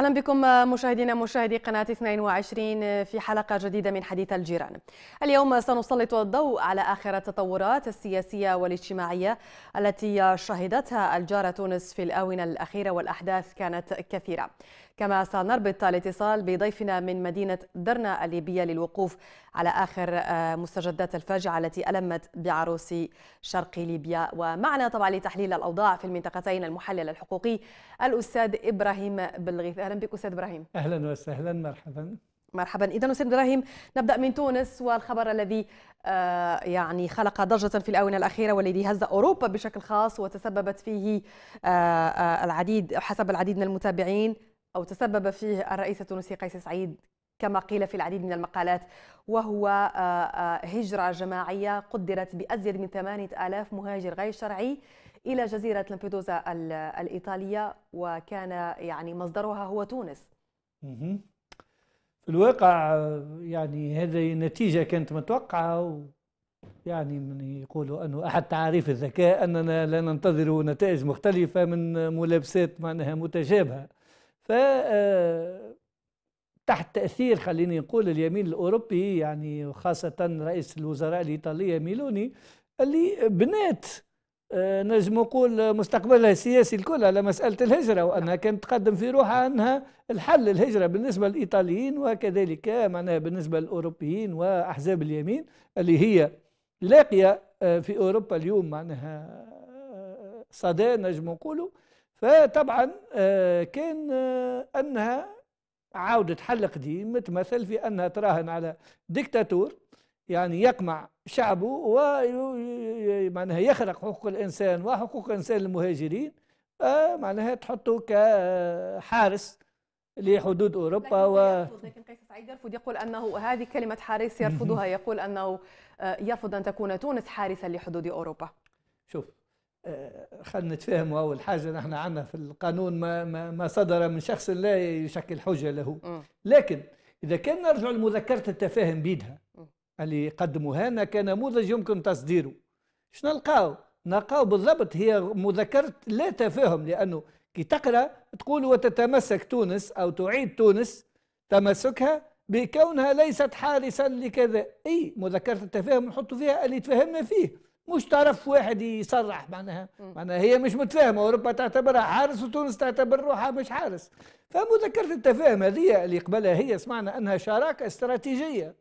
اهلا بكم مشاهدينا مشاهدي قناه 22 في حلقه جديده من حديث الجيران. اليوم سنسلط الضوء على اخر التطورات السياسيه والاجتماعيه التي شهدتها الجاره تونس في الاونه الاخيره والاحداث كانت كثيره. كما سنربط الاتصال بضيفنا من مدينة درنا الليبية للوقوف على آخر آه، مستجدات الفاجعة التي ألمت بعروس شرق ليبيا ومعنا طبعا لتحليل الأوضاع في المنطقتين المحلل الحقوقي الأستاذ إبراهيم بلغيث أهلا بك أستاذ إبراهيم أهلا وسهلا مرحبا مرحبا اذا استاذ ابراهيم نبدا من تونس والخبر الذي آه، يعني خلق ضجه في الاونه الاخيره والذي هز اوروبا بشكل خاص وتسببت فيه آه، العديد حسب العديد من المتابعين أو تسبب فيه الرئيس التونسي قيس سعيد كما قيل في العديد من المقالات وهو آه، آه، هجرة جماعية قدرت بأزيد من 8000 مهاجر غير شرعي إلى جزيرة لامبيدوزا الإيطالية وكان يعني مصدرها هو تونس في الواقع يعني هذه نتيجة كانت متوقعة يعني من يقولوا أنه أحد تعاريف الذكاء أننا لا ننتظر نتائج مختلفة من ملابسات معناها متشابهة ف آه، تحت تاثير خليني نقول اليمين الاوروبي يعني وخاصه رئيس الوزراء الايطاليه ميلوني اللي بنات آه، نجم نقول مستقبلها السياسي الكل على مسألة الهجرة وأنها نعم. كانت تقدم في روحها أنها الحل الهجرة بالنسبة للإيطاليين وكذلك معناها بالنسبة للأوروبيين وأحزاب اليمين اللي هي لاقية آه، في أوروبا اليوم معناها صدى نجم نقولوا فطبعا آه، كان آه، أنها عودة حل قديم متمثل في أنها تراهن على ديكتاتور يعني يقمع شعبه ومعناها يخرق حقوق الإنسان وحقوق إنسان المهاجرين آه، معناها تحطه كحارس لحدود اوروبا و لكن قيس سعيد يرفض يقول انه هذه كلمه حارس يرفضها يقول انه يرفض ان تكون تونس حارسا لحدود اوروبا شوف آه، خلينا نتفاهموا اول حاجه نحن عندنا في القانون ما, ما, ما صدر من شخص لا يشكل حجه له لكن اذا كان نرجع لمذكره التفاهم بيدها اللي قدموها لنا كنموذج يمكن تصديره شنو نلقاو؟ نلقاو بالضبط هي مذكره لا تفاهم لانه كي تقرا تقول وتتمسك تونس او تعيد تونس تمسكها بكونها ليست حارسا لكذا اي مذكره التفاهم نحط فيها اللي تفهمنا فيه مش طرف واحد يصرح معناها معناها هي مش متفاهمه اوروبا تعتبرها حارس وتونس تعتبر روحها مش حارس فمذكره التفاهم هذه اللي قبلها هي سمعنا انها شراكه استراتيجيه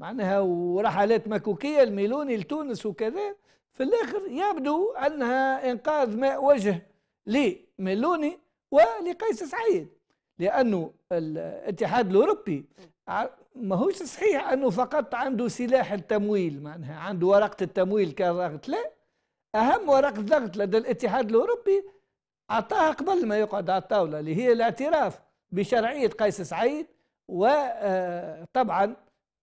معناها ورحلات مكوكيه الميلوني لتونس وكذا في الاخر يبدو انها انقاذ ماء وجه لميلوني ولقيس سعيد لانه الاتحاد الاوروبي ماهوش صحيح انه فقط عنده سلاح التمويل معناها عنده ورقه التمويل كضغط لا اهم ورقه ضغط لدى الاتحاد الاوروبي اعطاها قبل ما يقعد على الطاوله اللي هي الاعتراف بشرعيه قيس سعيد وطبعا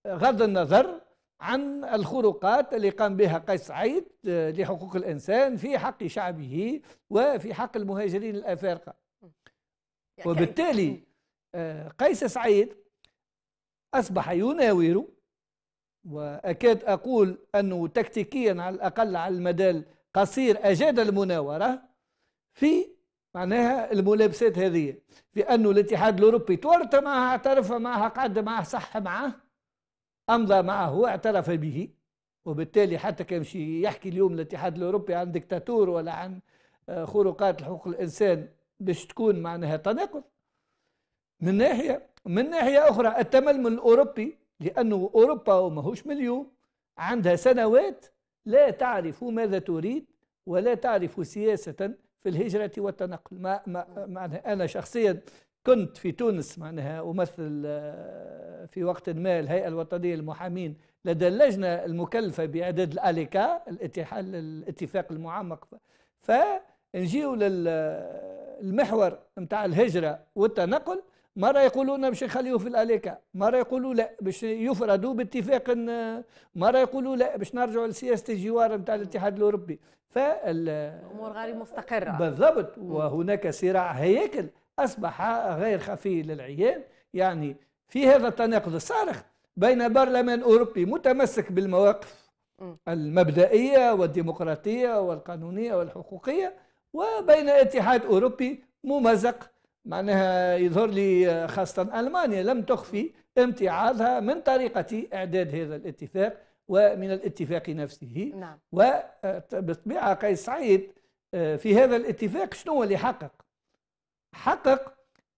آه، غض النظر عن الخروقات اللي قام بها قيس سعيد آه، لحقوق الانسان في حق شعبه وفي حق المهاجرين الافارقه يعني وبالتالي آه، قيس سعيد أصبح يناور وأكاد أقول أنه تكتيكيا على الأقل على المدى قصير أجاد المناورة في معناها الملابسات هذه في أنه الاتحاد الأوروبي تورط معها اعترف معها قعد معها صح معه أمضى معه اعترف به وبالتالي حتى كان يحكي اليوم الاتحاد الأوروبي عن دكتاتور ولا عن آه، خروقات حقوق الإنسان باش تكون معناها تناقض من ناحية من ناحية أخرى التململ الأوروبي لأنه أوروبا وماهوش مليون عندها سنوات لا تعرف ماذا تريد ولا تعرف سياسة في الهجرة والتنقل ما ما معناها أنا شخصيا كنت في تونس معناها أمثل آه، في وقت ما الهيئة الوطنية للمحامين لدى اللجنة المكلفة بإعداد الأليكا الاتحاد الاتفاق المعمق فنجيو للمحور نتاع الهجرة والتنقل مرة يقولون باش نخليه في الأليكا مرة يقولوا لا باش يفردوا باتفاق مرة يقولوا لا باش نرجعوا لسياسة الجوار نتاع الاتحاد الأوروبي فال أمور غير مستقرة بالضبط وهناك صراع هياكل أصبح غير خفي للعيان يعني في هذا التناقض الصارخ بين برلمان أوروبي متمسك بالمواقف المبدئية والديمقراطية والقانونية والحقوقية وبين اتحاد أوروبي ممزق معناها يظهر لي خاصة ألمانيا لم تخفي امتعاضها من طريقة إعداد هذا الاتفاق ومن الاتفاق نفسه نعم. وبالطبيعة آه، قيس سعيد آه، في هذا الاتفاق شنو اللي حقق حقق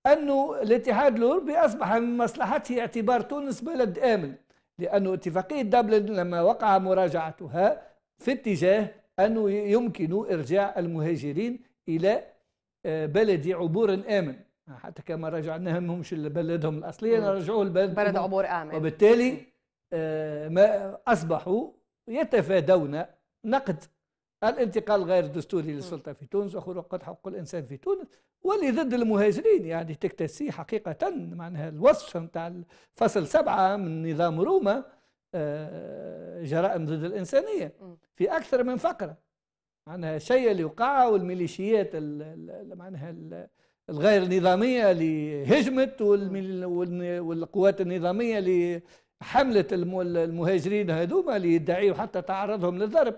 أنه الاتحاد الأوروبي أصبح من مصلحته اعتبار تونس بلد آمن لأنه اتفاقية دبلن لما وقع مراجعتها في اتجاه أنه يمكن إرجاع المهاجرين إلى بلدي عبور آمن حتى كما رجعناهم مش لبلدهم الأصلية رجعوه البلد بلد عبور آمن وبالتالي آه، ما أصبحوا يتفادون نقد الانتقال غير الدستوري للسلطه في تونس وخروق حقوق الانسان في تونس واللي ضد المهاجرين يعني تكتسي حقيقه معناها الوصف نتاع فصل سبعه من نظام روما آه، جرائم ضد الانسانيه في اكثر من فقره معناها الشيء اللي وقع والميليشيات معناها الغير نظاميه اللي هجمت والقوات النظاميه اللي حملت المهاجرين هذوما اللي يدعيوا حتى تعرضهم للضرب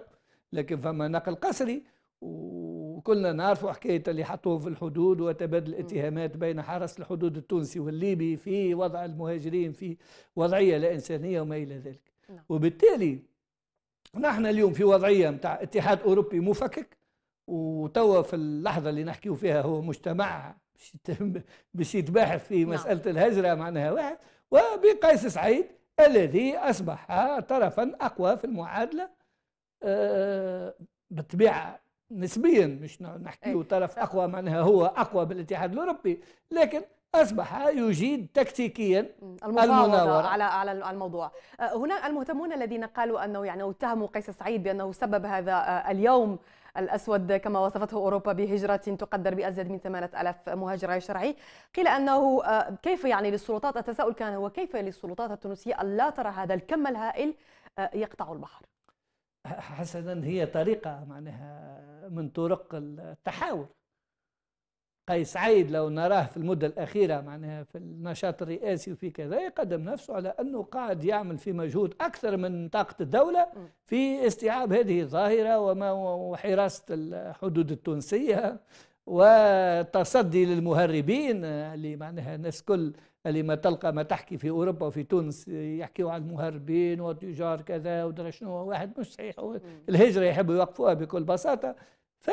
لكن فما نقل قسري وكلنا نعرفوا حكايه اللي حطوه في الحدود وتبادل الاتهامات بين حرس الحدود التونسي والليبي في وضع المهاجرين في وضعيه لا انسانيه وما الى ذلك نعم. وبالتالي نحن اليوم في وضعية متاع اتحاد أوروبي مفكك وتوا في اللحظة اللي نحكيو فيها هو مجتمع باش يتباحث في نعم. مسألة الهجرة معناها واحد وبقيس سعيد الذي أصبح طرفا أقوى في المعادلة آه، بالطبيعة نسبيا مش نحكيه إيه. طرف أقوى معناها هو أقوى بالاتحاد الأوروبي لكن اصبح يجيد تكتيكيا المناورة على على الموضوع أه، هنا المهتمون الذين قالوا انه يعني اتهموا قيس سعيد بانه سبب هذا أه، اليوم الأسود كما وصفته أوروبا بهجرة تقدر بأزيد من 8000 مهاجر غير شرعي قيل أنه أه، كيف يعني للسلطات التساؤل كان هو كيف للسلطات التونسية ألا ترى هذا الكم الهائل يقطع البحر حسنا هي طريقة معناها من طرق التحاور قيس عيد لو نراه في المدة الأخيرة معناها في النشاط الرئاسي وفي كذا يقدم نفسه على أنه قاعد يعمل في مجهود أكثر من طاقة الدولة في استيعاب هذه الظاهرة وما وحراسة الحدود التونسية والتصدي للمهربين اللي معناها الناس كل اللي ما تلقى ما تحكي في اوروبا وفي تونس يحكيوا عن المهربين وتجار كذا ودرا شنو واحد مش صحيح الهجره يحبوا يوقفوها بكل بساطه ف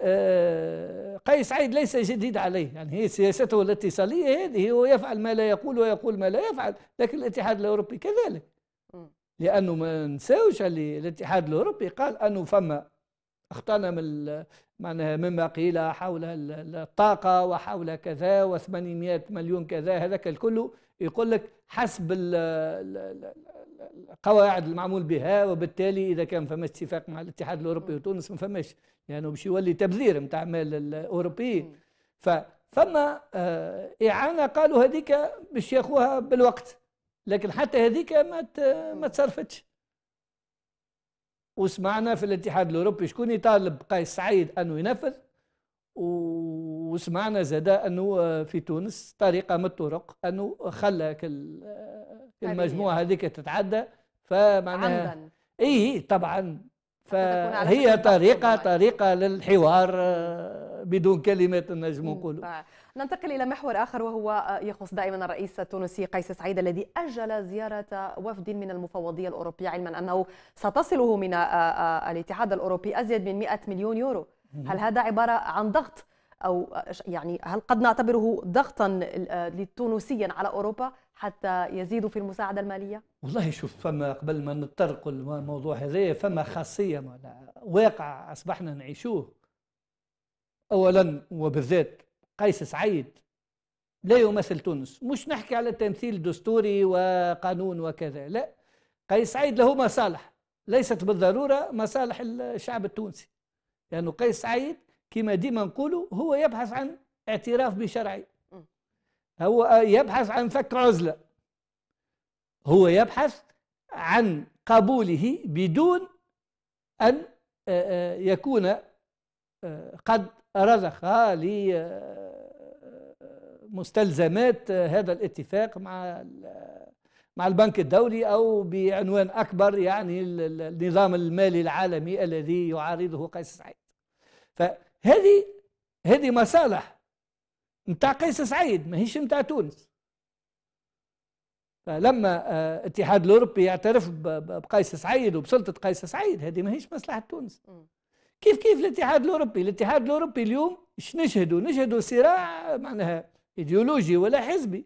آه، قيس سعيد ليس جديد عليه يعني هي سياسته الاتصالية هذه هو يفعل ما لا يقول ويقول ما لا يفعل لكن الاتحاد الأوروبي كذلك لأنه ما نساوش اللي الاتحاد الأوروبي قال أنه فما أخطأنا من معناها مما قيل حول الطاقة وحول كذا و800 مليون كذا هذاك الكل يقول لك حسب القواعد المعمول بها وبالتالي اذا كان فماش اتفاق مع الاتحاد الاوروبي وتونس ما فماش لانه يعني باش يولي تبذير نتاع مال الاوروبيين فثم آه، اعانه قالوا هذيك باش ياخوها بالوقت لكن حتى هذيك ما ما تصرفتش وسمعنا في الاتحاد الاوروبي شكون يطالب قيس سعيد انه ينفذ و وسمعنا زاد انه آه، في تونس طريقه من الطرق انه خلى آه، المجموعه هذيك تتعدى فمعناها عمدا اي طبعا فهي طريقه طريقه للحوار آه، بدون كلمات نجم نقولوا ننتقل إلى محور آخر وهو يخص دائما الرئيس التونسي قيس سعيد الذي أجل زيارة وفد من المفوضية الأوروبية علما أنه ستصله من الاتحاد الأوروبي أزيد من 100 مليون يورو هل هذا عبارة عن ضغط أو يعني هل قد نعتبره ضغطا للتونسيا آه، على أوروبا حتى يزيدوا في المساعدة المالية؟ والله شوف فما قبل ما نتطرق الموضوع هذا فما خاصية واقع أصبحنا نعيشوه أولا وبالذات قيس سعيد لا يمثل تونس مش نحكي على تمثيل دستوري وقانون وكذا لا قيس سعيد له مصالح ليست بالضرورة مصالح الشعب التونسي لأنه يعني قيس سعيد كما ديما نقولوا هو يبحث عن اعتراف بشرعي هو يبحث عن فك عزلة هو يبحث عن قبوله بدون أن يكون قد رزخ لمستلزمات هذا الاتفاق مع مع البنك الدولي أو بعنوان أكبر يعني النظام المالي العالمي الذي يعارضه قيس سعيد هذه هذه مصالح نتاع قيس سعيد ماهيش نتاع تونس فلما آه، الاتحاد الاوروبي يعترف بقيس سعيد وبسلطه قيس سعيد هذه ماهيش مصلحه تونس كيف كيف الاتحاد الاوروبي الاتحاد الاوروبي اليوم اش نشهدوا نشهدوا صراع معناها ايديولوجي ولا حزبي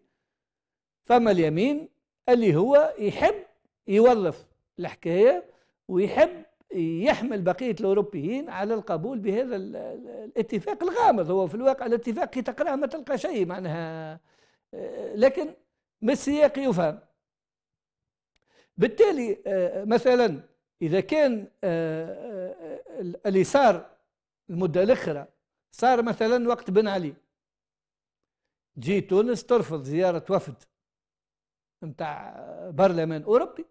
فما اليمين اللي هو يحب يوظف الحكايه ويحب يحمل بقية الأوروبيين على القبول بهذا الاتفاق الغامض هو في الواقع الاتفاق كي تقراه ما تلقى شيء معناها آه، لكن من السياق يفهم بالتالي آه، مثلا إذا كان آه، اللي صار المدة الأخرى صار مثلا وقت بن علي جي تونس ترفض زيارة وفد نتاع برلمان أوروبي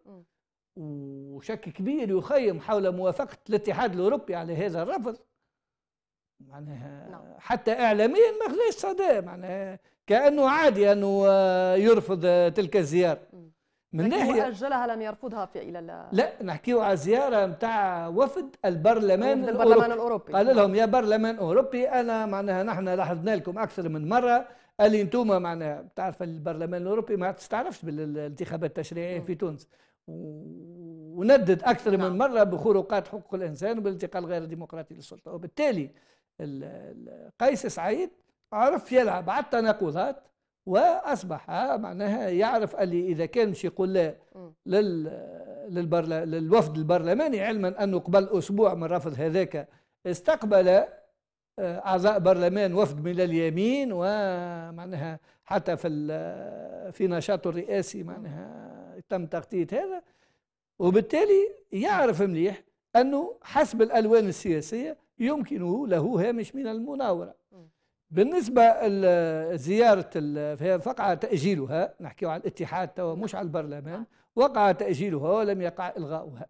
وشك كبير يخيم حول موافقة الاتحاد الأوروبي على هذا الرفض معناها نعم. حتى إعلاميا ما خذاش صدى معناها كأنه عادي أنه يرفض تلك الزيارة من ناحية أجلها لم يرفضها في إلى لا نحكيو على زيارة نتاع وفد البرلمان الأوروبي. البرلمان الأوروبي قال لهم يا برلمان أوروبي أنا معناها نحن لاحظنا لكم أكثر من مرة قال لي انتوما معناها تعرف البرلمان الاوروبي ما تستعرفش بالانتخابات التشريعيه في تونس وندد اكثر من نعم. مره بخروقات حقوق الانسان وبالانتقال غير الديمقراطي للسلطه وبالتالي قيس سعيد عرف يلعب على التناقضات واصبح معناها يعرف اللي اذا كان مش يقول لا للبرل... للوفد البرلماني علما انه قبل اسبوع من رفض هذاك استقبل آه، اعضاء برلمان وفد من اليمين ومعناها حتى في في نشاطه الرئاسي معناها تم تغطيه هذا وبالتالي يعرف مليح انه حسب الالوان السياسيه يمكنه له هامش من المناوره بالنسبه لزياره فقع تاجيلها نحكي على الاتحاد توا نعم. مش على البرلمان وقع تاجيلها ولم يقع الغاؤها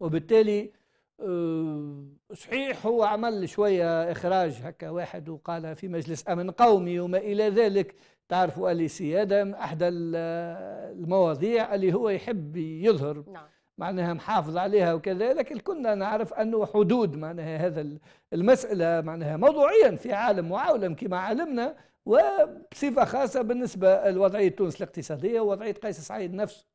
وبالتالي آه، صحيح هو عمل شوية إخراج هكا واحد وقال في مجلس أمن قومي وما إلى ذلك تعرفوا ألي سيادة أحدى المواضيع اللي هو يحب يظهر نعم. معناها محافظ عليها وكذا لكن كنا نعرف أنه حدود معناها هذا المسألة معناها موضوعيا في عالم وعالم كما علمنا وبصفة خاصة بالنسبة لوضعية تونس الاقتصادية ووضعية قيس سعيد نفسه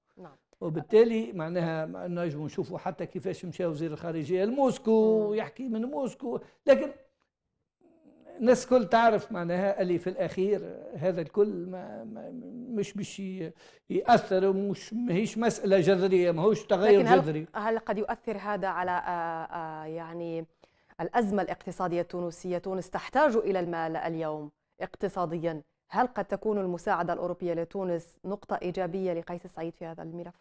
وبالتالي معناها نجموا نشوفوا حتى كيفاش مشى وزير الخارجيه لموسكو ويحكي من موسكو لكن الناس الكل تعرف معناها اللي في الاخير هذا الكل ما مش باش ياثر ومش ماهيش مساله جذريه ماهوش تغير لكن جذري هل قد يؤثر هذا على آه، آه، يعني الازمه الاقتصاديه التونسيه تونس تحتاج الى المال اليوم اقتصاديا هل قد تكون المساعدة الأوروبية لتونس نقطة إيجابية لقيس السعيد في هذا الملف؟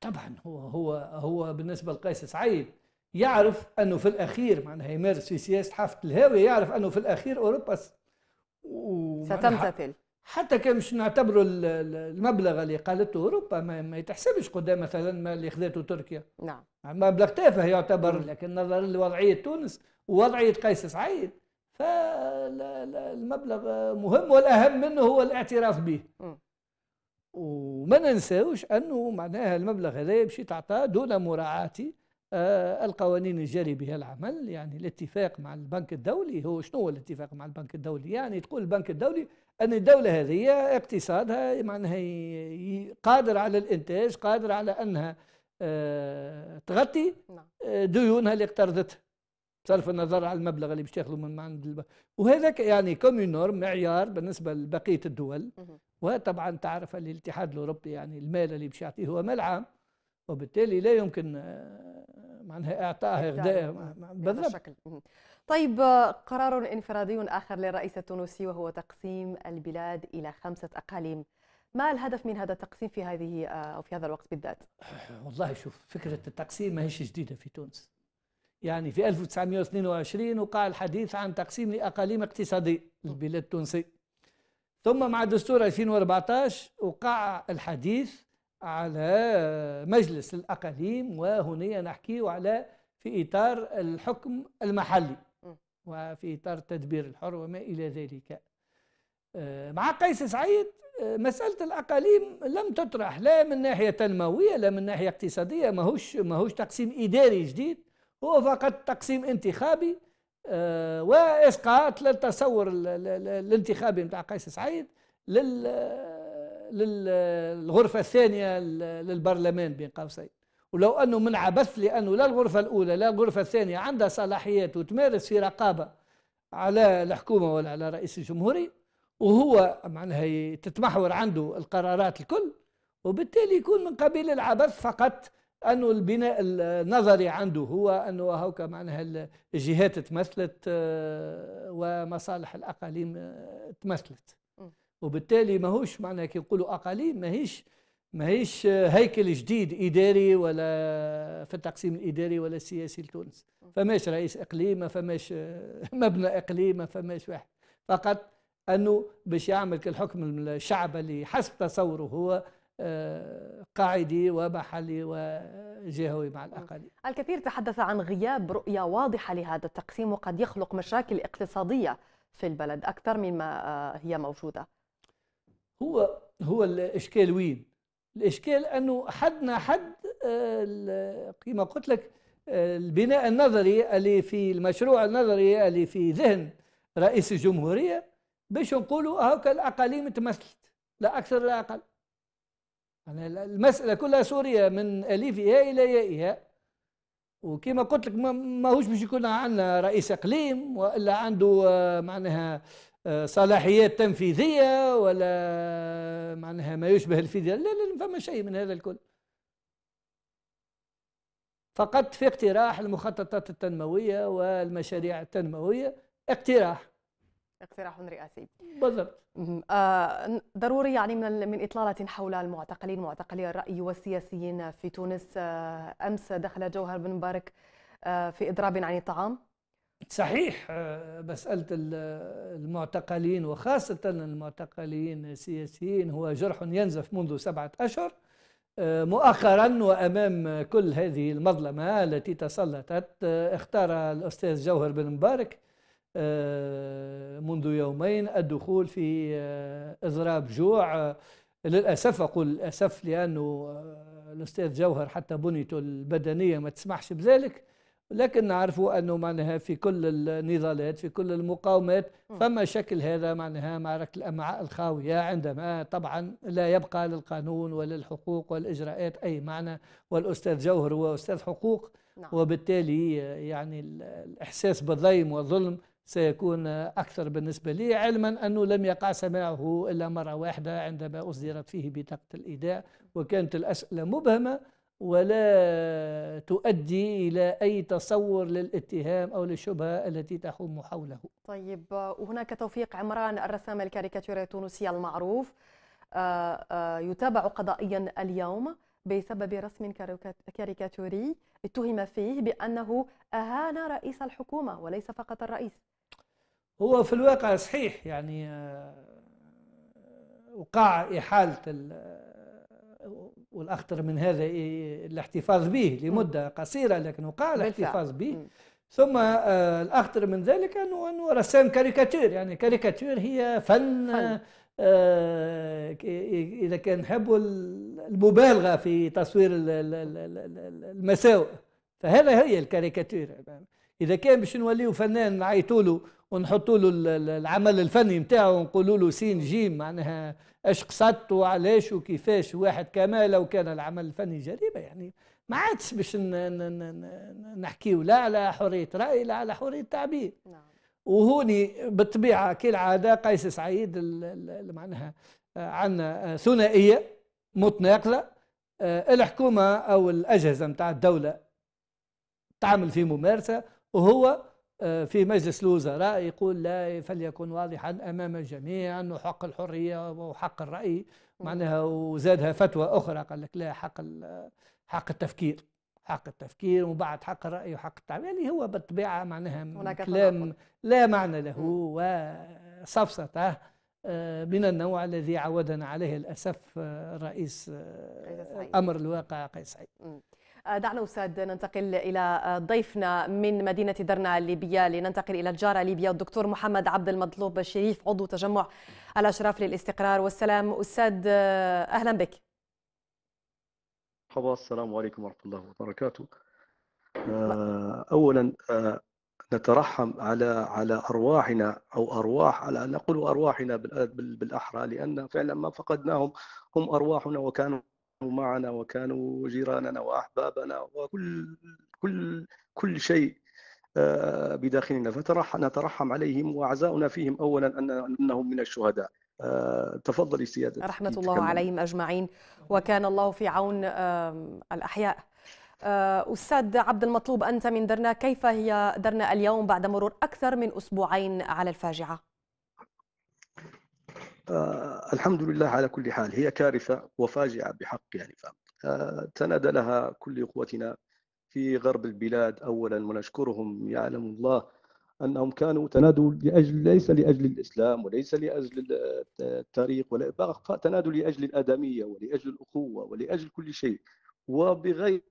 طبعا هو هو هو بالنسبه لقيس سعيد يعرف انه في الاخير معناها يمارس في سياسه حافه الهاويه يعرف انه في الاخير اوروبا ستمتثل حتى كان مش نعتبروا المبلغ اللي قالته اوروبا ما, يتحسبش قدام مثلا ما اللي خذته تركيا نعم يعني مبلغ تافه يعتبر لكن نظرا لوضعيه تونس ووضعيه قيس سعيد فالمبلغ مهم والاهم منه هو الاعتراف به وما ننساوش انه معناها المبلغ هذا يمشي تعطى دون مراعاه آه، القوانين الجاري بها العمل يعني الاتفاق مع البنك الدولي هو شنو هو الاتفاق مع البنك الدولي يعني تقول البنك الدولي ان الدوله هذه اقتصادها معناها قادر على الانتاج قادر على انها آه، تغطي نعم. آه، ديونها اللي اقترضتها صرف النظر على المبلغ اللي باش تاخذه من عند الب... وهذاك يعني كوميونورم معيار بالنسبه لبقيه الدول وطبعا تعرف الاتحاد الاوروبي يعني المال اللي باش يعطيه هو مال عام وبالتالي لا يمكن آه، معناها اعطاء غداء بالضبط طيب آه، قرار انفرادي اخر للرئيس التونسي وهو تقسيم البلاد الى خمسه اقاليم ما الهدف من هذا التقسيم في هذه آه، او في هذا الوقت بالذات؟ والله شوف فكره التقسيم ماهيش جديده في تونس يعني في 1922 وقع الحديث عن تقسيم لأقاليم اقتصادي للبلاد التونسي ثم مع دستور 2014 وقع الحديث على مجلس الأقاليم وهنا نحكي على في إطار الحكم المحلي وفي إطار التدبير الحر وما إلى ذلك آه، مع قيس سعيد آه، مسألة الأقاليم لم تطرح لا من ناحية تنموية لا من ناحية اقتصادية ماهوش ماهوش تقسيم إداري جديد هو فقط تقسيم انتخابي آه، واسقاط للتصور الانتخابي نتاع قيس سعيد للغرفه الثانيه للبرلمان بين قوسين ولو انه من عبث لانه لا الغرفه الاولى لا الغرفه الثانيه عندها صلاحيات وتمارس في رقابه على الحكومه ولا على رئيس الجمهوريه وهو معناها تتمحور عنده القرارات الكل وبالتالي يكون من قبيل العبث فقط أنه البناء النظري عنده هو أنه هوك معناها الجهات تمثلت آه، ومصالح الأقاليم آه، تمثلت وبالتالي ماهوش معناها كي نقولوا أقاليم ماهيش ماهيش آه، هيكل جديد إداري ولا في التقسيم الإداري ولا السياسي لتونس فماش رئيس إقليم ما فماش مبنى إقليم ما فماش واحد فقط أنه باش يعمل كالحكم الشعب اللي حسب تصوره هو قاعدي ومحلي وجهوي مع الأقاليم الكثير تحدث عن غياب رؤية واضحة لهذا التقسيم وقد يخلق مشاكل اقتصادية في البلد أكثر مما آه، هي موجودة هو هو الإشكال وين؟ الإشكال أنه حدنا حد آه، كما قلت لك آه، البناء النظري اللي في المشروع النظري اللي في ذهن رئيس الجمهورية باش نقولوا هاكا الأقاليم تمثلت لا أكثر لا أقل يعني المسألة كلها سورية من أليفها إلى يائها وكما قلت لك ماهوش باش يكون عندنا رئيس اقليم والا عنده آه، معناها آه، صلاحيات تنفيذيه ولا آه، معناها ما يشبه الفيديو لا لا فما شيء من هذا الكل فقط في اقتراح المخططات التنمويه والمشاريع التنمويه اقتراح اقتراح رئاسي بالضبط آه، ضروري يعني من من اطلاله حول المعتقلين معتقلي الراي والسياسيين في تونس آه، امس دخل جوهر بن مبارك آه، في اضراب عن الطعام صحيح مساله المعتقلين وخاصه المعتقلين السياسيين هو جرح ينزف منذ سبعه اشهر مؤخرا وامام كل هذه المظلمه التي تسلطت اختار الاستاذ جوهر بن مبارك آه، منذ يومين الدخول في إضراب آه، جوع آه، للأسف أقول للأسف لأنه الأستاذ جوهر حتى بنيته البدنية ما تسمحش بذلك لكن نعرفوا أنه معناها في كل النضالات في كل المقاومات فما شكل هذا معناها معركة الأمعاء الخاوية عندما طبعا لا يبقى للقانون وللحقوق والإجراءات أي معنى والأستاذ جوهر هو أستاذ حقوق نعم. وبالتالي يعني الإحساس بالظلم والظلم سيكون أكثر بالنسبة لي علما أنه لم يقع سماعه إلا مرة واحدة عندما أصدرت فيه بطاقة الإيداع وكانت الأسئلة مبهمة ولا تؤدي إلى أي تصور للاتهام أو للشبهة التي تحوم حوله طيب وهناك توفيق عمران الرسام الكاريكاتوري التونسي المعروف آه، آه، يتابع قضائيا اليوم بسبب رسم كاريكاتوري اتهم فيه بأنه أهان رئيس الحكومة وليس فقط الرئيس هو في الواقع صحيح يعني آه، وقع إحالة آه، والأخطر من هذا إيه، الاحتفاظ به لمدة قصيرة لكن وقع الاحتفاظ به ثم آه، الأخطر من ذلك أنه, رسام كاريكاتير يعني كاريكاتير هي فن, فن. إذا كان حبوا المبالغة في تصوير المساوئ فهذا هي الكاريكاتير إذا كان باش نوليو فنان نعيطوا له ونحطوا له العمل الفني نتاعه ونقولوا له سين جيم معناها اش قصدت وعلاش وكيفاش واحد كما لو كان العمل الفني جريمه يعني ما عادش باش نحكيو لا على حريه راي لا على حريه تعبير نعم. وهوني بالطبيعه كالعاده قيس سعيد معناها آه، عندنا آه، ثنائيه متناقضه آه، الحكومه او الاجهزه نتاع الدوله تعمل في ممارسه وهو آه، في مجلس الوزراء يقول لا فليكن واضحا امام الجميع انه حق الحريه وحق الراي معناها وزادها فتوى اخرى قال لك لا حق حق التفكير حق التفكير ومن بعد حق الراي وحق التعبير يعني هو بالطبيعه معناها كلام لا معنى له وسفسطه آه، من النوع الذي عودنا عليه للاسف الرئيس آه، امر الواقع قيس سعيد آه، دعنا أستاذ ننتقل إلى آه، ضيفنا من مدينة درنا الليبية لننتقل إلى الجارة ليبيا الدكتور محمد عبد المطلوب الشريف عضو تجمع الأشراف للاستقرار والسلام أستاذ آه، أهلا بك مرحبا السلام عليكم ورحمة الله وبركاته أولا نترحم على على ارواحنا او ارواح على نقول ارواحنا بالاحرى لان فعلا ما فقدناهم هم ارواحنا وكانوا معنا وكانوا جيراننا واحبابنا وكل كل كل شيء آه، بداخلنا نترحم عليهم وعزاؤنا فيهم اولا انهم من الشهداء آه، تفضلي سيادة رحمة الله تكلم. عليهم أجمعين وكان الله في عون الأحياء آه، أستاذ عبد المطلوب أنت من درنا كيف هي درنا اليوم بعد مرور أكثر من أسبوعين على الفاجعة؟ آه، الحمد لله على كل حال هي كارثة وفاجعة بحق يعني آه، تنادى لها كل إخوتنا في غرب البلاد أولا ونشكرهم يعلم الله أنهم كانوا تنادوا لأجل ليس لأجل الإسلام وليس لأجل التاريخ ولا تنادوا لأجل الآدمية ولأجل الأخوة ولأجل كل شيء وبغير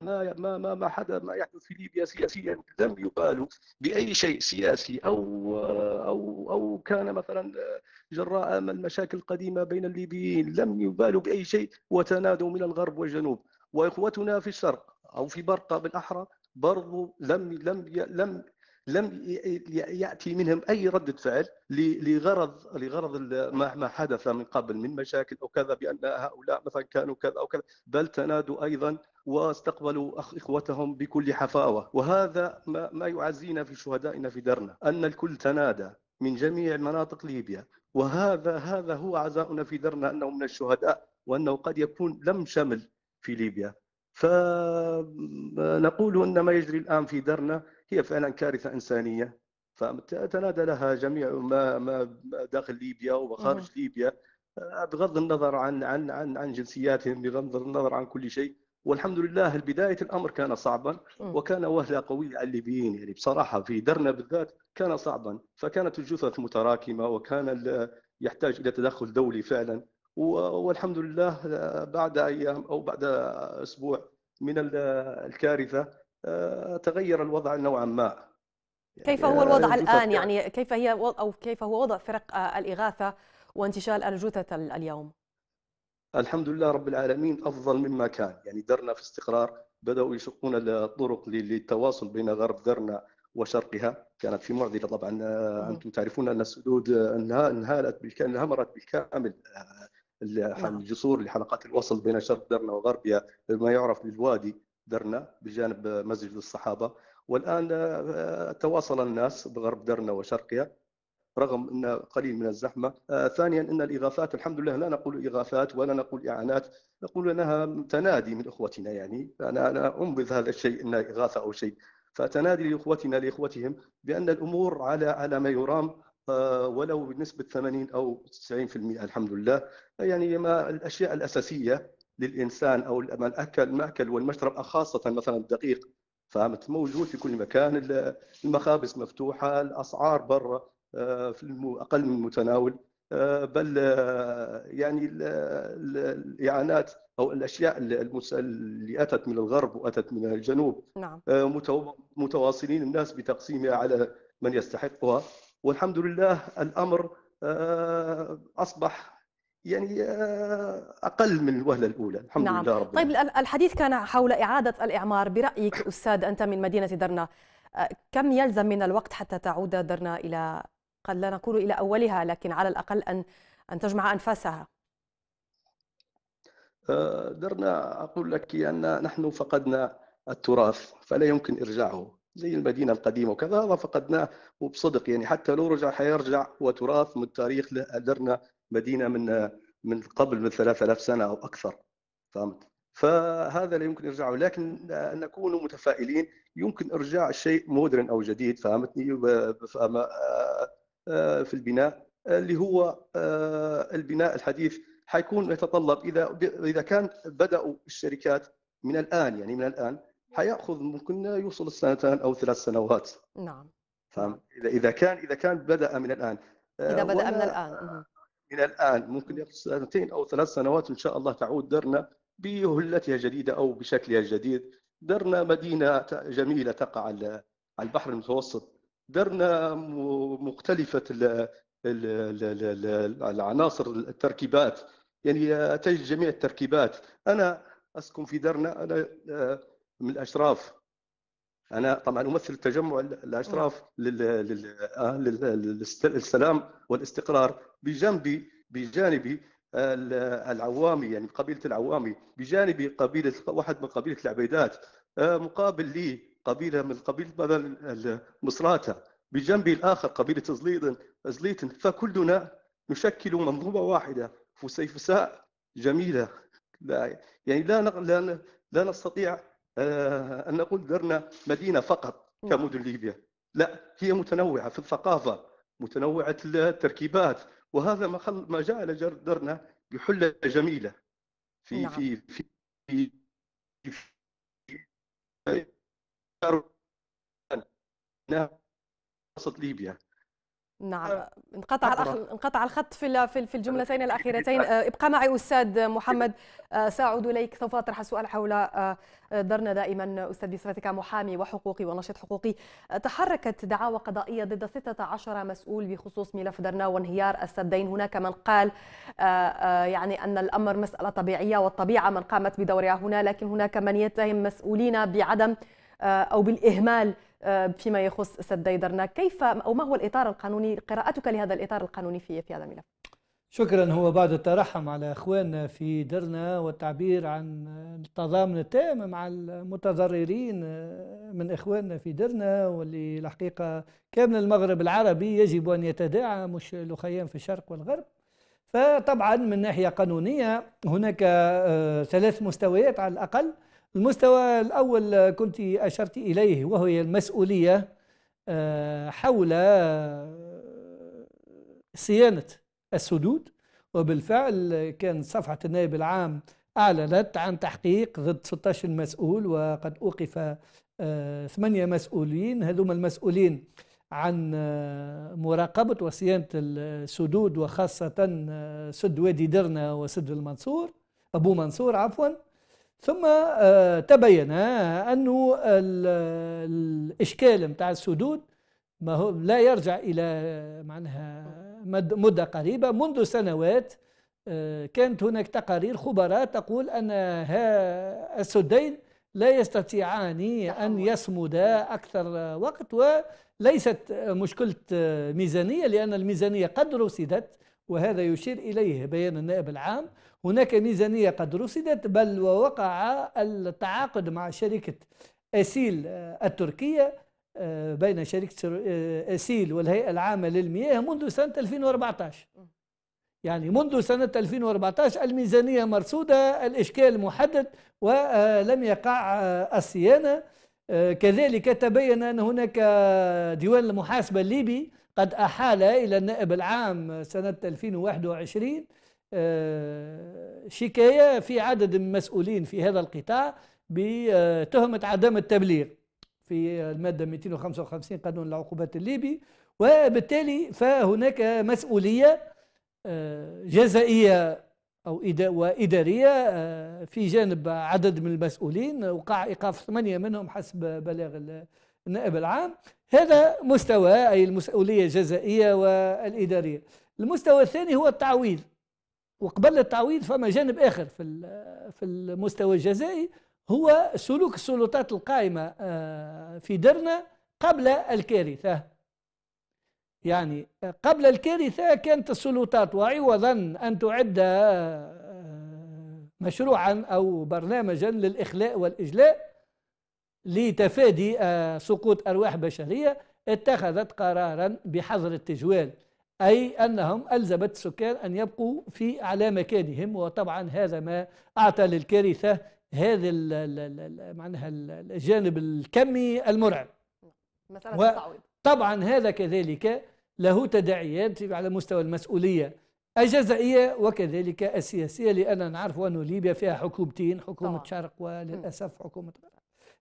ما ما ما ما حدث ما يحدث في ليبيا سياسيا لم يقال باي شيء سياسي او او او كان مثلا جراء المشاكل القديمه بين الليبيين لم يبالوا باي شيء وتنادوا من الغرب والجنوب واخوتنا في الشرق او في برقه بالاحرى برضو لم لم لم لم ياتي منهم اي رده فعل لغرض لغرض ما حدث من قبل من مشاكل او كذا بان هؤلاء مثلا كانوا كذا او كذا بل تنادوا ايضا واستقبلوا اخوتهم بكل حفاوه وهذا ما, ما يعزينا في شهدائنا في درنا ان الكل تنادى من جميع مناطق ليبيا وهذا هذا هو عزاؤنا في درنا انه من الشهداء وانه قد يكون لم شمل في ليبيا فنقول ان ما يجري الان في درنا هي فعلا كارثه انسانيه فتنادى لها جميع ما ما داخل ليبيا وخارج ليبيا بغض النظر عن عن عن عن جنسياتهم بغض النظر عن كل شيء والحمد لله بدايه الامر كان صعبا وكان وهله قويه على الليبيين يعني بصراحه في درنا بالذات كان صعبا فكانت الجثث متراكمه وكان يحتاج الى تدخل دولي فعلا والحمد لله آه، بعد ايام او بعد اسبوع من الكارثه آه، تغير الوضع نوعا ما كيف يعني هو الوضع الان يعني كيف هي او كيف هو وضع فرق آه، الاغاثه وانتشال الجثث اليوم الحمد لله رب العالمين افضل مما كان يعني درنا في استقرار بداوا يشقون الطرق للتواصل بين غرب درنا وشرقها كانت في معضله طبعا انتم تعرفون ان السدود انهالت بالكامل انهمرت بالكامل نعم. الجسور لحلقات الوصل بين شرق درنا وغربها ما يعرف بالوادي درنا بجانب مسجد الصحابه والان آه، تواصل الناس بغرب درنا وشرقها رغم ان قليل من الزحمه آه، ثانيا ان الاغاثات الحمد لله لا نقول اغاثات ولا نقول اعانات نقول انها تنادي من اخوتنا يعني انا انا انبذ هذا الشيء انه اغاثه او شيء فتنادي لاخوتنا لاخوتهم بان الامور على على ما يرام آه، ولو بنسبه 80 او 90% الحمد لله يعني ما الاشياء الاساسيه للانسان او الاكل الماكل والمشرب خاصه مثلا الدقيق فهمت موجود في كل مكان المخابز مفتوحه الاسعار برا آه، في اقل من المتناول آه، بل يعني الاعانات او الاشياء اللي اتت من الغرب واتت من الجنوب نعم. متواصلين الناس بتقسيمها على من يستحقها والحمد لله الامر آه، اصبح يعني آه، اقل من الوهله الاولى الحمد نعم. لله رب طيب الحديث كان حول اعاده الاعمار برايك استاذ انت من مدينه درنا آه، كم يلزم من الوقت حتى تعود درنا الى قد لا نقول الى اولها لكن على الاقل ان ان تجمع انفاسها درنا اقول لك ان نحن فقدنا التراث فلا يمكن ارجاعه زي المدينه القديمه وكذا هذا فقدناه وبصدق يعني حتى لو رجع حيرجع وتراث من التاريخ درنا مدينه من من قبل من 3000 سنه او اكثر فهمت فهذا لا يمكن ارجاعه لكن نكون متفائلين يمكن ارجاع شيء مودرن او جديد فهمتني آه، آه، في البناء اللي هو آه، البناء الحديث حيكون يتطلب اذا اذا كان بداوا الشركات من الان يعني من الان حياخذ ممكن يوصل السنتين او ثلاث سنوات نعم فهم اذا اذا كان اذا كان بدا من الان آه، اذا بدا من الان من الان ممكن ياخذ سنتين او ثلاث سنوات ان شاء الله تعود درنا بهلتها الجديده او بشكلها الجديد درنا مدينه جميله تقع على البحر المتوسط درنا مختلفه العناصر التركيبات يعني تجد جميع التركيبات انا اسكن في درنا انا آه، من الاشراف انا طبعا امثل التجمع الاشراف نعم. آه، للسلام والاستقرار بجنبي بجانبي آه، العوامي يعني قبيله العوامي بجانبي قبيله واحد من قبيله العبيدات آه، مقابل لي قبيله من قبيله مثلا مصراته بجنبي الاخر قبيله زليطن زليطن فكلنا نشكل منظومه واحده فسيفساء جميله لا يعني لا لا, لا نستطيع أن نقول درنا مدينة فقط كمدن ليبيا لا هي متنوعة في الثقافة متنوعة التركيبات وهذا ما خل ما جعل درنا بحلة جميلة في نعم. في في, في, في في, في, في, في, في وسط ليبيا نعم آه. انقطع انقطع الخط في في الجملتين الاخيرتين آه، ابقى معي استاذ محمد آه، ساعود اليك سوف اطرح السؤال حول درنا دائما استاذ بصفتك محامي وحقوقي ونشط حقوقي تحركت دعاوى قضائيه ضد 16 مسؤول بخصوص ملف درنا وانهيار السدين هناك من قال يعني ان الامر مساله طبيعيه والطبيعه من قامت بدورها هنا لكن هناك من يتهم مسؤولين بعدم آه، أو بالإهمال آه، فيما يخص سدي ديدرنا كيف أو ما هو الإطار القانوني قراءتك لهذا الإطار القانوني في في هذا الملف شكرا هو بعد الترحم على اخواننا في درنا والتعبير عن التضامن التام مع المتضررين من اخواننا في درنا واللي الحقيقه كامل المغرب العربي يجب ان يتداعى مش الاخيان في الشرق والغرب فطبعا من ناحيه قانونيه هناك آه، ثلاث مستويات على الاقل المستوى الأول كنت أشرت إليه وهو المسؤولية آه، حول آه، صيانة السدود وبالفعل كان صفحة النائب العام أعلنت عن تحقيق ضد 16 مسؤول وقد أوقف آه، ثمانية مسؤولين هذوما المسؤولين عن مراقبة وصيانة السدود وخاصة سد وادي درنا وسد المنصور أبو منصور عفواً ثم آه، تبين انه الاشكال نتاع السدود ما هو لا يرجع الى معناها مده قريبه منذ سنوات آه، كانت هناك تقارير خبراء تقول ان السدين لا يستطيعان ان يصمدا اكثر وقت وليست مشكله ميزانيه لان الميزانيه قد رصدت وهذا يشير اليه بيان النائب العام هناك ميزانية قد رصدت بل ووقع التعاقد مع شركة أسيل آه، التركية آه، بين شركة آه، أسيل والهيئة العامة للمياه منذ سنة 2014 يعني منذ سنة 2014 الميزانية مرصودة الإشكال محدد ولم يقع الصيانة كذلك تبين أن هناك ديوان المحاسبة الليبي قد أحال إلى النائب العام سنة 2021 آه، شكاية في عدد من المسؤولين في هذا القطاع بتهمة عدم التبليغ في المادة 255 قانون العقوبات الليبي وبالتالي فهناك مسؤولية آه، جزائية أو وإدارية آه، في جانب عدد من المسؤولين وقع إيقاف ثمانية منهم حسب بلاغ النائب العام هذا مستوى أي المسؤولية الجزائية والإدارية المستوى الثاني هو التعويض وقبل التعويض فما جانب اخر في في المستوى الجزائي هو سلوك السلطات القائمه آه، في درنا قبل الكارثه يعني آه، قبل الكارثه كانت السلطات وعوضا ان تعد آه، مشروعا او برنامجا للاخلاء والاجلاء لتفادي سقوط ارواح بشريه اتخذت قرارا بحظر التجوال أي أنهم ألزمت السكان أن يبقوا في على مكانهم وطبعا هذا ما أعطى للكارثة هذا معناها الجانب الكمي المرعب مسألة طبعا هذا كذلك له تداعيات على مستوى المسؤولية الجزائية وكذلك السياسية لأننا نعرف أن ليبيا فيها حكومتين حكومة طبعا. شرق وللأسف حكومة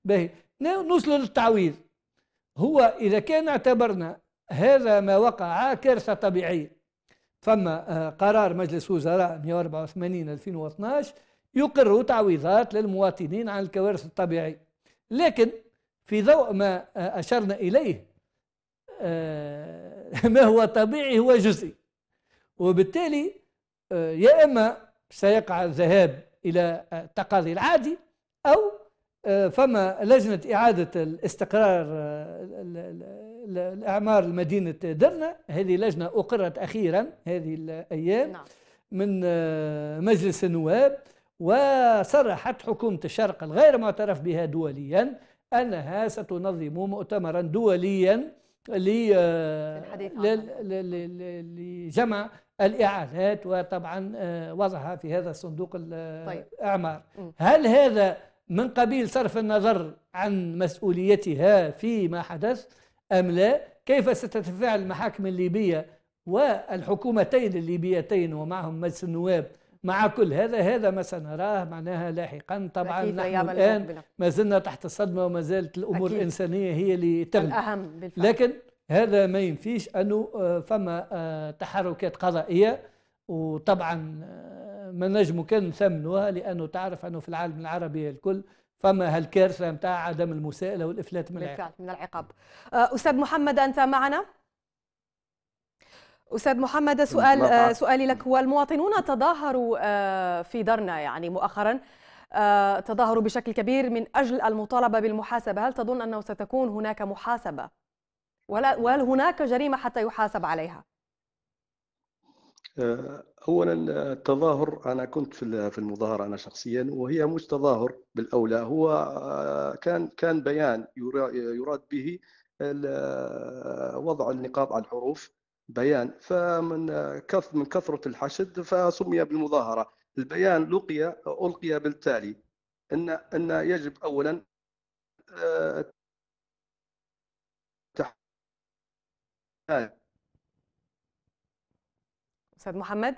باهي نوصل للتعويض هو إذا كان اعتبرنا هذا ما وقع كارثة طبيعية فما آه، قرار مجلس وزراء 184 2012 يقر تعويضات للمواطنين عن الكوارث الطبيعية لكن في ضوء ما آه، أشرنا إليه آه، ما هو طبيعي هو جزئي وبالتالي يا إما سيقع الذهاب إلى التقاضي العادي أو فما لجنة إعادة الاستقرار الأعمار لمدينة درنا هذه لجنة أقرت أخيرا هذه الأيام نعم. من آه، مجلس النواب وصرحت حكومة الشرق الغير معترف بها دوليا أنها ستنظم مؤتمرا دوليا آه، لجمع الإعانات وطبعا آه، وضعها في هذا الصندوق طيب. الأعمار طيب. هل هذا من قبيل صرف النظر عن مسؤوليتها فيما حدث أم لا كيف ستتفاعل المحاكم الليبية والحكومتين الليبيتين ومعهم مجلس النواب مع كل هذا هذا ما سنراه معناها لاحقا طبعا نحن الآن ما زلنا تحت الصدمة وما زالت الأمور أكيد. الإنسانية هي اللي تغلق الأهم بالفعل. لكن هذا ما ينفيش أنه آه، فما آه، تحركات قضائية وطبعا آه، ما نجم كان نثمنوها لأنه تعرف أنه في العالم العربي الكل فما هالكارثه نتاع عدم المساءله والافلات من العقاب من العقاب آه، استاذ محمد انت معنا استاذ محمد سؤال آه، سؤالي لك هو المواطنون تظاهروا آه، في درنا يعني مؤخرا تظاهروا بشكل كبير من اجل المطالبه بالمحاسبه هل تظن انه ستكون هناك محاسبه وهل هناك جريمه حتى يحاسب عليها آه، اولا آه، التظاهر انا كنت في المظاهره انا شخصيا وهي مش تظاهر بالاولى هو آه، كان كان بيان يراد به وضع النقاط على الحروف بيان فمن كث من كثره الحشد فسمي بالمظاهره البيان لقي القي بالتالي ان ان يجب اولا تحقيق استاذ محمد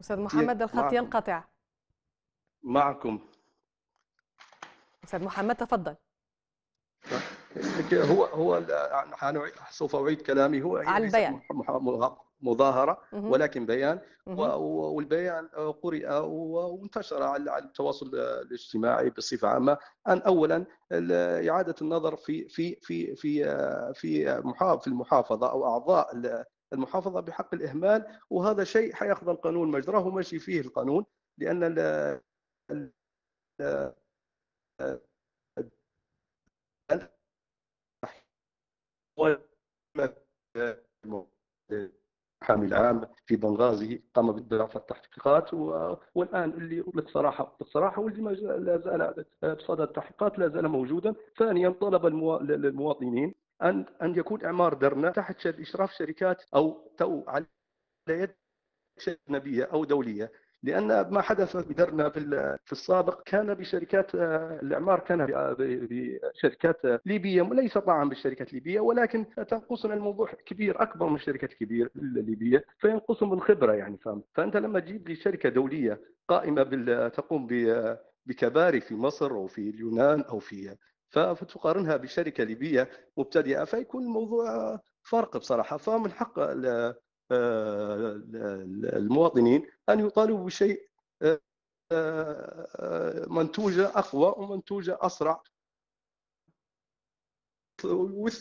استاذ محمد الخط ينقطع معكم استاذ محمد تفضل هو هو سوف اعيد كلامي هو على البيان مظاهره ولكن بيان والبيان قرئ وانتشر على التواصل الاجتماعي بصفه عامه ان اولا اعاده النظر في في في في في في المحافظه او اعضاء المحافظه بحق الاهمال وهذا شيء حياخذ القانون مجراه وماشي فيه القانون لان ال الحامي العام في بنغازي قام بضعف التحقيقات والان اللي للصراحه للصراحه واللي ما لا زال بصدد التحقيقات لا زال موجودا ثانيا طلب المواطنين ان ان يكون اعمار درنا تحت اشراف شركات او تو على يد اجنبيه او دوليه لان ما حدث بدرنا في السابق كان بشركات آه، الاعمار كان آه، بشركات آه، ليبيه ليس طبعا بالشركات الليبيه ولكن تنقصنا الموضوع كبير اكبر من الشركات الكبيره الليبيه فينقصهم الخبره يعني فهمت فانت لما تجيب لي شركه دوليه قائمه بال... تقوم بكباري في مصر او في اليونان او في فتقارنها بشركه ليبيه مبتدئه فيكون الموضوع فرق بصراحه فمن حق آه، المواطنين ان يطالبوا بشيء آه، آه، منتوجه اقوى ومنتوجه اسرع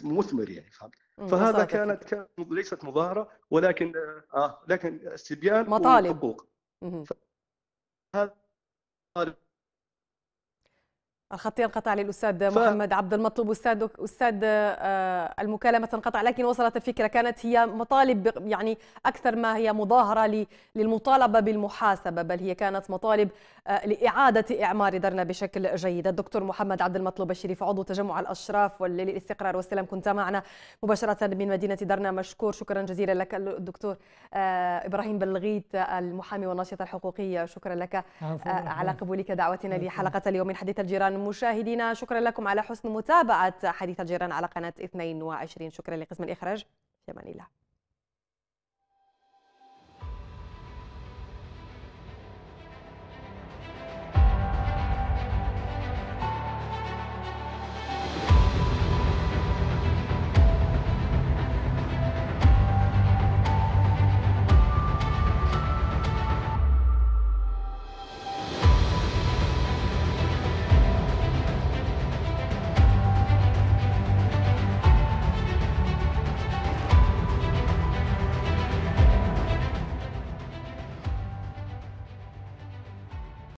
مثمر يعني فهمت فهذا كانت كانت ليست مظاهره ولكن اه لكن استبيان مطالب حقوق هذا الخط ينقطع للاستاذ ف... محمد عبد المطلوب استاذ استاذ آه، المكالمه تنقطع لكن وصلت الفكره كانت هي مطالب يعني اكثر ما هي مظاهره للمطالبه بالمحاسبه بل هي كانت مطالب آه، لاعاده اعمار درنا بشكل جيد الدكتور محمد عبد المطلوب الشريف عضو تجمع الاشراف للاستقرار والسلام كنت معنا مباشره من مدينه درنا مشكور شكرا جزيلا لك الدكتور آه، ابراهيم بلغيت المحامي والناشط الحقوقي شكرا لك على قبولك دعوتنا لحلقه اليوم من حديث الجيران مشاهدينا شكرا لكم على حسن متابعة حديث الجيران على قناة 22 شكرا لقسم الإخراج في الله